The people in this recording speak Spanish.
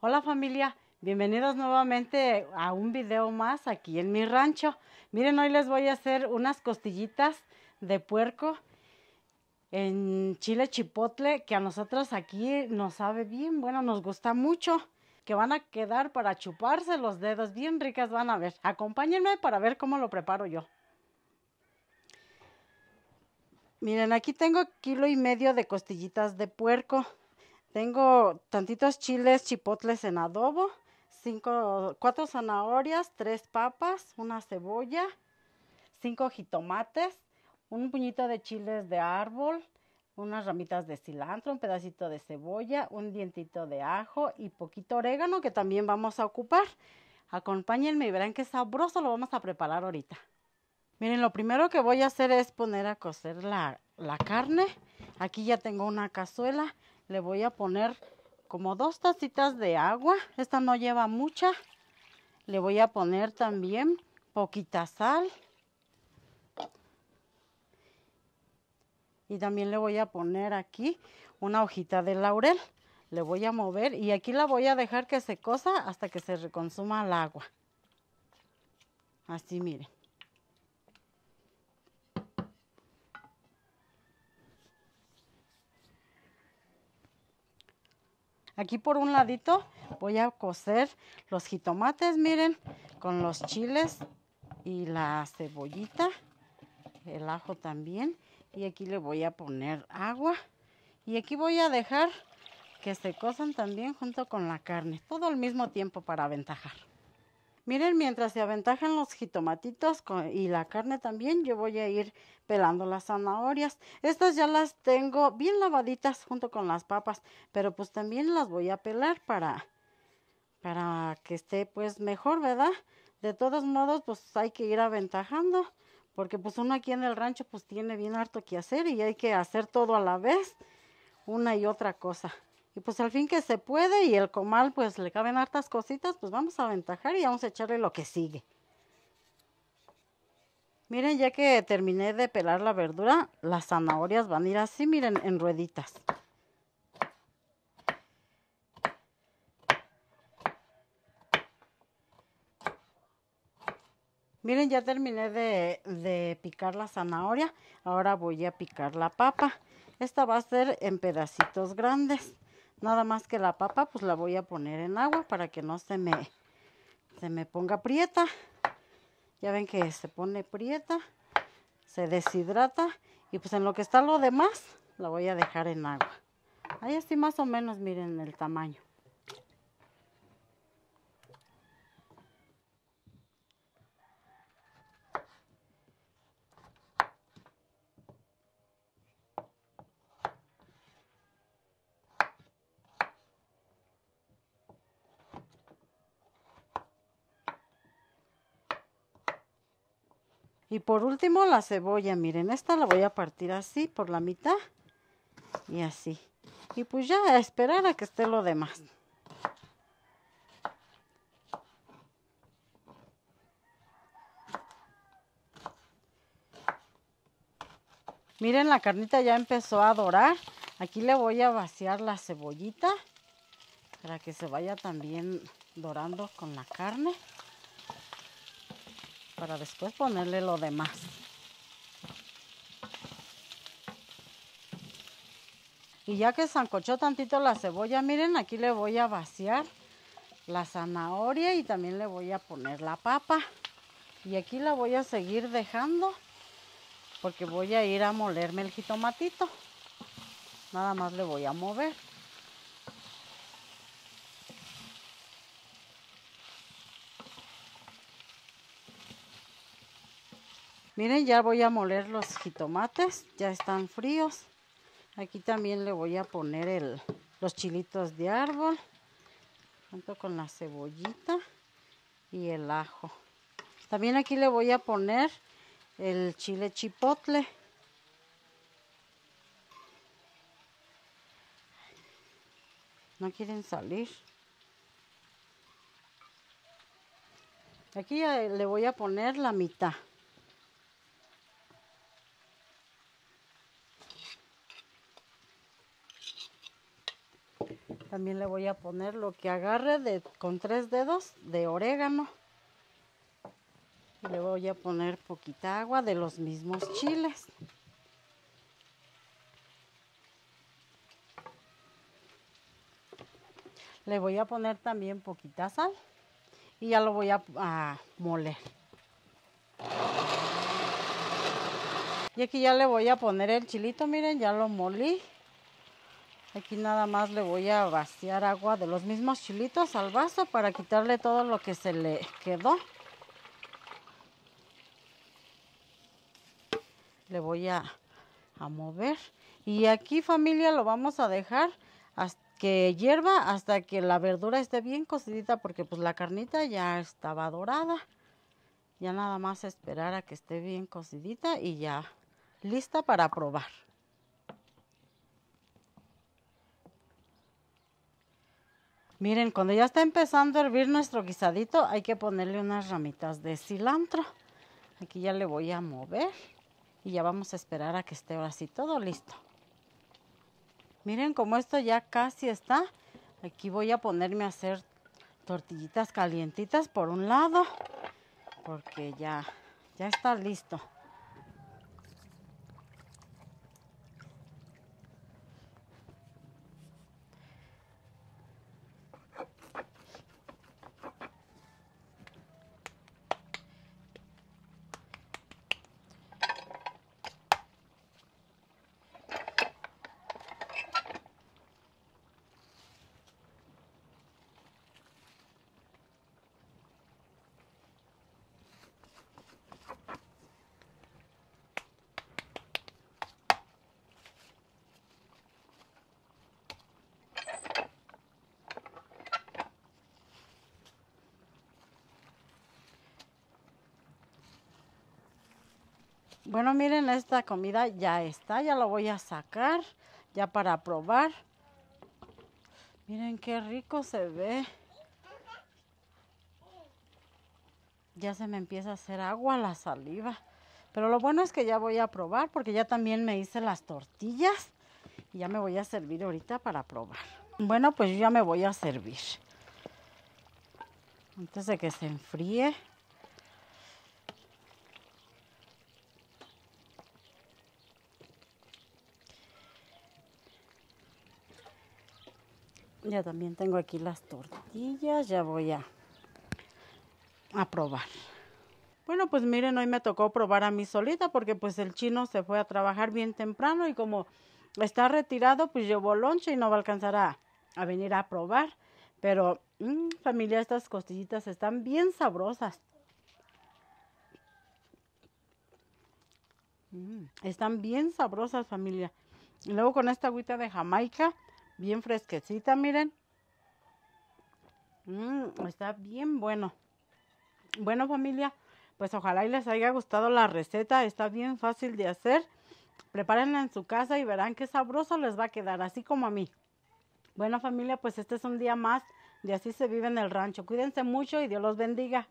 Hola familia, bienvenidos nuevamente a un video más aquí en mi rancho. Miren, hoy les voy a hacer unas costillitas de puerco en chile chipotle que a nosotros aquí nos sabe bien, bueno, nos gusta mucho, que van a quedar para chuparse los dedos, bien ricas van a ver. Acompáñenme para ver cómo lo preparo yo. Miren, aquí tengo kilo y medio de costillitas de puerco. Tengo tantitos chiles chipotles en adobo, cinco, cuatro zanahorias, tres papas, una cebolla, cinco jitomates, un puñito de chiles de árbol, unas ramitas de cilantro, un pedacito de cebolla, un dientito de ajo y poquito orégano que también vamos a ocupar. Acompáñenme y verán qué sabroso lo vamos a preparar ahorita. Miren, lo primero que voy a hacer es poner a cocer la, la carne. Aquí ya tengo una cazuela le voy a poner como dos tacitas de agua. Esta no lleva mucha. Le voy a poner también poquita sal. Y también le voy a poner aquí una hojita de laurel. Le voy a mover y aquí la voy a dejar que se cosa hasta que se reconsuma el agua. Así miren. Aquí por un ladito voy a cocer los jitomates, miren, con los chiles y la cebollita, el ajo también. Y aquí le voy a poner agua. Y aquí voy a dejar que se cosan también junto con la carne, todo al mismo tiempo para aventajar. Miren, mientras se aventajan los jitomatitos y la carne también, yo voy a ir pelando las zanahorias. Estas ya las tengo bien lavaditas junto con las papas, pero pues también las voy a pelar para, para que esté pues mejor, ¿verdad? De todos modos, pues hay que ir aventajando, porque pues uno aquí en el rancho pues tiene bien harto que hacer y hay que hacer todo a la vez, una y otra cosa. Y pues al fin que se puede y el comal pues le caben hartas cositas, pues vamos a aventajar y vamos a echarle lo que sigue. Miren, ya que terminé de pelar la verdura, las zanahorias van a ir así, miren, en rueditas. Miren, ya terminé de, de, picar la zanahoria. Ahora voy a picar la papa. Esta va a ser en pedacitos grandes. Nada más que la papa pues la voy a poner en agua para que no se me, se me ponga prieta. Ya ven que se pone prieta, se deshidrata y pues en lo que está lo demás la voy a dejar en agua. Ahí así más o menos miren el tamaño. Y por último la cebolla, miren, esta la voy a partir así por la mitad y así. Y pues ya a esperar a que esté lo demás. Miren, la carnita ya empezó a dorar. Aquí le voy a vaciar la cebollita para que se vaya también dorando con la carne para después ponerle lo demás. Y ya que sancochó tantito la cebolla, miren, aquí le voy a vaciar la zanahoria y también le voy a poner la papa. Y aquí la voy a seguir dejando porque voy a ir a molerme el jitomatito. Nada más le voy a mover. Miren, ya voy a moler los jitomates, ya están fríos. Aquí también le voy a poner los chilitos de árbol, junto con la cebollita y el ajo. También aquí le voy a poner el chile chipotle. No quieren salir. Aquí le voy a poner la mitad. También le voy a poner lo que agarre de, con tres dedos de orégano. Le voy a poner poquita agua de los mismos chiles. Le voy a poner también poquita sal y ya lo voy a, a moler. Y aquí ya le voy a poner el chilito, miren, ya lo molí. Aquí nada más le voy a vaciar agua de los mismos chilitos al vaso para quitarle todo lo que se le quedó. Le voy a, mover. Y aquí familia lo vamos a dejar hasta que hierva hasta que la verdura esté bien cocidita porque pues la carnita ya estaba dorada. Ya nada más esperar a que esté bien cocidita y ya lista para probar. Miren, cuando ya está empezando a hervir nuestro guisadito, hay que ponerle unas ramitas de cilantro. Aquí ya le voy a mover y ya vamos a esperar a que esté ahora sí todo listo. Miren como esto ya casi está. Aquí voy a ponerme a hacer tortillitas calientitas por un lado, porque ya, ya está listo. Bueno, miren, esta comida ya está, ya la voy a sacar, ya para probar. Miren qué rico se ve. Ya se me empieza a hacer agua la saliva. Pero lo bueno es que ya voy a probar porque ya también me hice las tortillas. Y ya me voy a servir ahorita para probar. Bueno, pues yo ya me voy a servir. Antes de que se enfríe. Ya también tengo aquí las tortillas, ya voy a, probar. Bueno, pues miren, hoy me tocó probar a mí solita porque pues el chino se fue a trabajar bien temprano y como está retirado, pues llevó lonche y no va a alcanzar a, venir a probar. Pero mm, familia, estas costillitas están bien sabrosas. Mm, están bien sabrosas familia. Y luego con esta agüita de Jamaica bien fresquecita, miren. Mm, está bien bueno. Bueno familia, pues ojalá y les haya gustado la receta. Está bien fácil de hacer. Prepárenla en su casa y verán qué sabroso les va a quedar, así como a mí. Bueno familia, pues este es un día más de Así se vive en el rancho. Cuídense mucho y Dios los bendiga.